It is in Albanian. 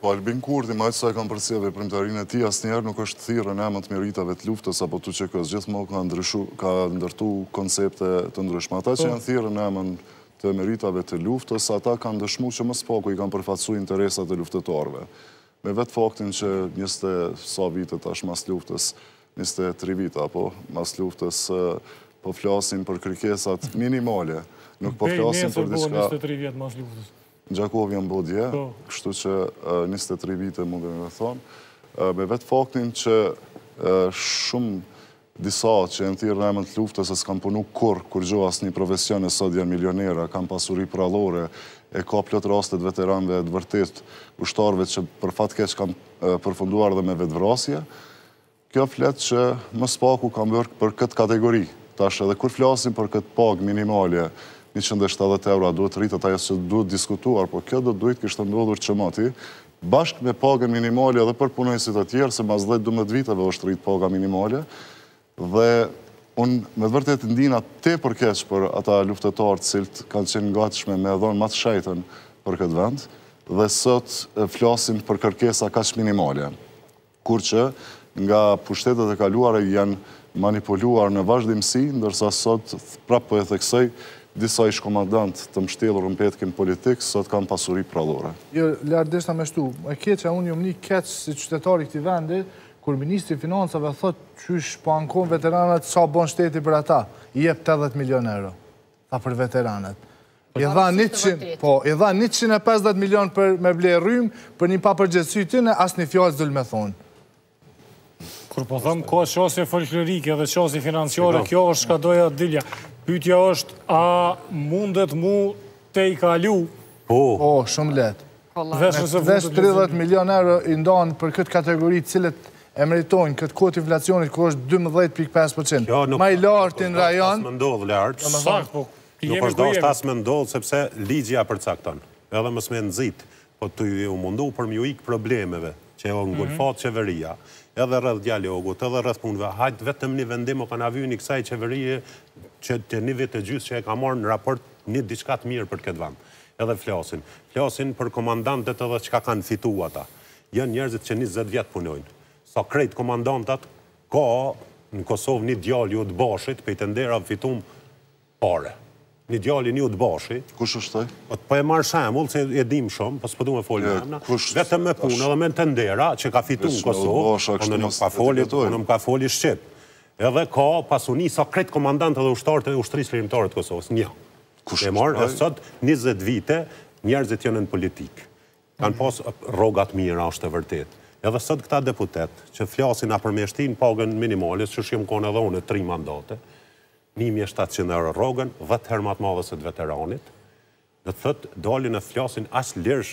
Po, Albin Kurdi, ma që sa e kam përsjeve i primtarin e ti, asë njerë nuk është thirë në emët meritave të luftës, apo të që kësë gjithë mokë ndryshu, ka ndërtu koncepte të ndryshma. Ata që po. janë thirë në emën të meritave të luftës, ata kanë dëshmu që më spoku i kanë përfacu interesat të luftetorve. Me vetë faktin që njëste sa vite ashtë mas luftës, njëste tri vita, apo mas luftës po flasin për krikesat minimale, nuk po flasin për diska... për Gjakovi jam bodje, po. kështu që 23 vite mund dhe me thonë, me vetë faktin që shumë disa që e në thirë në emën të luftës e s'kam punu kur, kur gjo asë një profesion e sot janë milionera, kam pasuri pralore, e ka plët rastet veteranve e dëvërtit ushtarve që për fatkeq kam përfunduar dhe me vetëvrasje, kjo fletë që më spaku kam bërë për këtë kategori, tash edhe kur flasim për këtë pagë minimalje, 170 euro a duhet rritë ajo se duhet diskutuar, po kjo do duhet kështë ndodhur që moti, bashkë me pagën minimale dhe për punojësit atjerë, se mas 10-12 viteve është rritë paga minimale, dhe unë me dëvërtet ndina te përkeqë për ata luftetartë cilët kanë qenë ngatëshme me edhonë matë shajten për këtë vend, dhe sot flasim për kërkesa kash minimale, kur që nga pushtetet e kaluare janë manipuluar në vazhdimësi, ndërsa sot prapë për po e theksoj disa ish komandant të mështelur në petkim politikë, sot kanë pasuri pralore. Jo, lardeshta me shtu, e keqa unë jom një keqë si qytetari këti vendi, kur Ministri Financave thot që ish po ankon veteranat sa bon shteti për ata, i e për 80 milion euro, ta për veteranat. I dha 150 po, milion për me vlerëm, për një papërgjësitin e asë një fjallë zëllë me thonë. Kur po thëmë, ko është qasje folklorike dhe qasje financiore, kjo është ka doja dilja. Pytja është, a mundet mu te i kalu? Po, shumë letë. Vesë 30 milion euro i ndonë për këtë kategori cilët e mëritojnë këtë kotë inflacionit ku është 12.5%. Jo, Ma i lartë në rajon... Po, nuk është asë më ndodhë, lartë. Nuk është asë më ndodhë, sepse ligja përcakton. Edhe mësë me nëzitë, po të ju mundu për mjë ikë problemeve që e ngulfat mhm. qeveria, edhe rrëdh dialogut, edhe rrëdh punëve, hajtë vetëm një vendimë për në avyjnë i kësaj qeverie që të një vitë të gjysë që e ka morë në raport një diçkat mirë për këtë vanë. Edhe flasin. Flasin për komandantët edhe që ka kanë fitu ata. Jënë njerëzit që një zëtë vjetë punojnë. Sa krejtë komandantat, ka në Kosovë një djallë ju të bashit, të ndera fitum pare një djali një të bashi. Kush është taj? Po, po e marrë shemull, se e dim shumë, po përdu me folje nëmëna. Vete me punë edhe me në tendera, që ka fitu në Kosovë, po në më po ka foli Shqipë. Edhe ka pasuni sa kretë komandant edhe ushtarët edhe ushtërisë lirimtarë të Kosovës, një. Kush është taj? E marë, e sot, 20 vite, Kanë posë rogat mira, është të vërtit. Edhe sot këta deputet, që flasin a përmeshtin pagën minimalis, që shqim kone dhe unë, tri mandate, 1.700 euro rogën, vëtë të hermat madhës e të veteranit, dhe të thëtë dalin e flasin asë lirë